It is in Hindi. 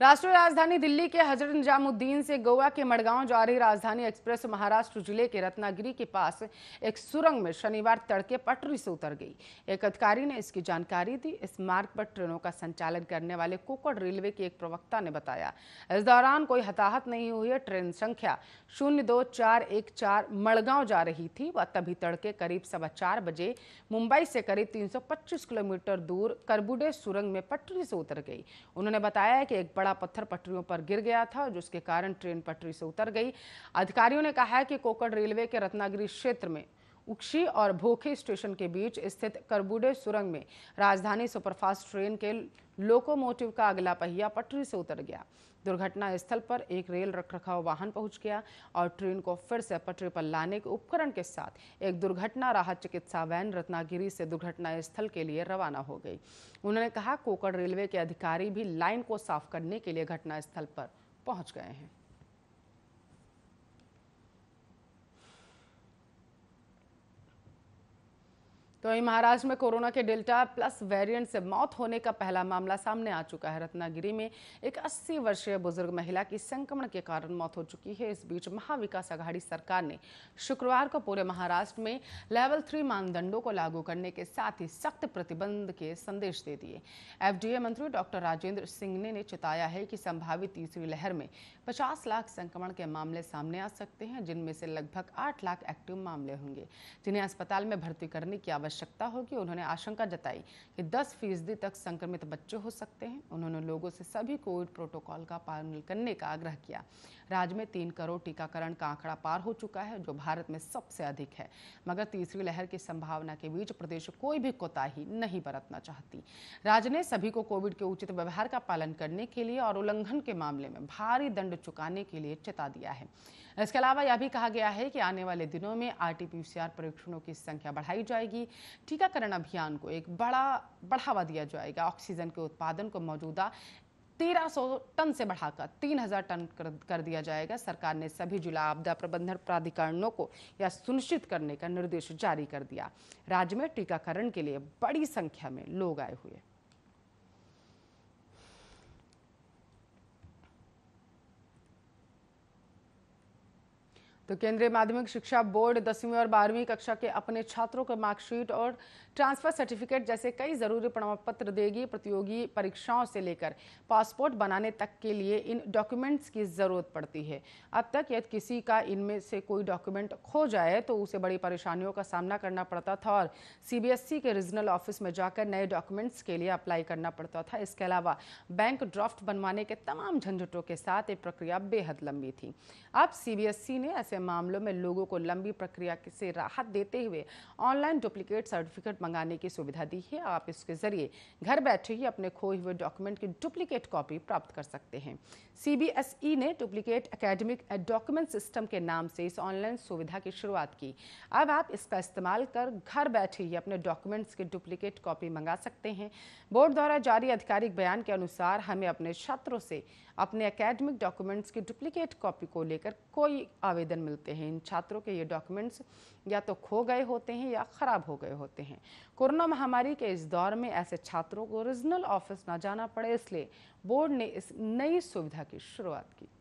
राष्ट्रीय राजधानी दिल्ली के हजरत निजामुद्दीन से गोवा के मडगांव जा रही राजधानी एक्सप्रेस महाराष्ट्र जिले के रत्नागिरी के पास एक सुरंग में शनिवार तड़के पटरी से उतर गई एक अधिकारी ने इसकी जानकारी दी इस मार्ग पर ट्रेनों का संचालन करने वाले कोकड़ रेलवे के एक प्रवक्ता ने बताया इस दौरान कोई हताहत नहीं हुई है ट्रेन संख्या शून्य दो चार एक चार मड़गांव जा रही थी व तभी तड़के करीब सवा चार बजे मुंबई से करीब तीन किलोमीटर दूर करबुडे सुरंग में पटरी से उतर गई उन्होंने बताया कि एक बड़ा पत्थर पटरियों पर गिर गया था जिसके कारण ट्रेन पटरी से उतर गई अधिकारियों ने कहा है कि कोकड़ रेलवे के रत्नागिरी क्षेत्र में उक्षी और भोखे स्टेशन के बीच स्थित करबुडे सुरंग में राजधानी सुपरफास्ट ट्रेन के लोकोमोटिव का अगला पहिया पटरी से उतर गया दुर्घटना स्थल पर एक रेल रखरखाव वाहन पहुंच गया और ट्रेन को फिर से पटरी पर लाने के उपकरण के साथ एक दुर्घटना राहत चिकित्सा वैन रत्नागिरी से दुर्घटना स्थल के लिए रवाना हो गई उन्होंने कहा कोकड़ रेलवे के अधिकारी भी लाइन को साफ करने के लिए घटना स्थल पर पहुंच गए हैं तो वहीं महाराष्ट्र में कोरोना के डेल्टा प्लस वेरिएंट से मौत होने का पहला मामला सामने आ चुका है रत्नागिरी में एक 80 वर्षीय बुजुर्ग महिला की संक्रमण के कारण मौत हो चुकी है इस बीच महाविकास आघाड़ी सरकार ने शुक्रवार को पूरे महाराष्ट्र में लेवल थ्री मानदंडों को लागू करने के साथ ही सख्त प्रतिबंध के संदेश दे दिए एफ मंत्री डॉक्टर राजेंद्र सिंह ने, ने चेताया है कि संभावित तीसरी लहर में पचास लाख संक्रमण के मामले सामने आ सकते हैं जिनमें से लगभग आठ लाख एक्टिव मामले होंगे जिन्हें अस्पताल में भर्ती करने की आवश्यकता आवश्यकता होगी उन्होंने आशंका जताई कि 10 फीसदी तक संक्रमित बच्चे हो सकते हैं उन्होंने लोगों से सभी कोविड प्रोटोकॉल का पालन करने का आग्रह किया राज्य में तीन करोड़ टीकाकरण का आंकड़ा पार हो चुका है जो भारत में सबसे अधिक है मगर तीसरी लहर की संभावना के बीच प्रदेश कोई भी कोताही नहीं बरतना चाहती राज्य ने सभी को कोविड के उचित व्यवहार का पालन करने के लिए और उल्लंघन के मामले में भारी दंड चुकाने के लिए चेता दिया है इसके अलावा यह भी कहा गया है कि आने वाले दिनों में आरटीपीसीआर परीक्षणों की संख्या बढ़ाई जाएगी टीकाकरण अभियान को एक बड़ा बढ़ावा दिया जाएगा ऑक्सीजन के उत्पादन को मौजूदा 1300 टन से बढ़ाकर 3000 टन कर, कर दिया जाएगा सरकार ने सभी जिला आपदा प्रबंधन प्राधिकरणों को यह सुनिश्चित करने का निर्देश जारी कर दिया राज्य में टीकाकरण के लिए बड़ी संख्या में लोग आए हुए तो केंद्रीय माध्यमिक शिक्षा बोर्ड दसवीं और बारहवीं कक्षा के अपने छात्रों को मार्कशीट और ट्रांसफर सर्टिफिकेट जैसे कई जरूरी प्रमाण पत्र देगी प्रतियोगी परीक्षाओं से लेकर पासपोर्ट बनाने तक के लिए इन डॉक्यूमेंट्स की जरूरत पड़ती है अब तक यदि किसी का इनमें से कोई डॉक्यूमेंट खो जाए तो उसे बड़ी परेशानियों का सामना करना पड़ता था और सी के रीजनल ऑफिस में जाकर नए डॉक्यूमेंट्स के लिए अप्लाई करना पड़ता था इसके अलावा बैंक ड्राफ्ट बनवाने के तमाम झंझटों के साथ ये प्रक्रिया बेहद लंबी थी अब सी ने ऐसे ऐसे मामलों में लोगों को लंबी प्रक्रिया से राहत देते हुए ऑनलाइन डुप्लीकेट सर्टिफिकेट मंगाने की सुविधा दी है आप इसके जरिए घर बैठे ही अपने खोए हुए डॉक्यूमेंट की डुप्लीकेट कॉपी प्राप्त कर सकते हैं सी e ने डुप्लीकेट अकेडमिक डॉक्यूमेंट सिस्टम के नाम से इस ऑनलाइन सुविधा की शुरुआत की अब आप इसका इस्तेमाल कर घर बैठे ही अपने डॉक्यूमेंट्स की डुप्लीकेट कॉपी मंगा सकते हैं बोर्ड द्वारा जारी आधिकारिक बयान के अनुसार हमें अपने छात्रों से अपने अकेडमिक डॉक्यूमेंट्स की डुप्लीकेट कॉपी को लेकर कोई आवेदन मिलते हैं इन छात्रों के ये डॉक्यूमेंट्स या तो खो गए होते हैं या ख़राब हो गए होते हैं कोरोना महामारी के इस दौर में ऐसे छात्रों को रीजनल ऑफिस ना जाना पड़े इसलिए बोर्ड ने इस नई सुविधा की शुरुआत की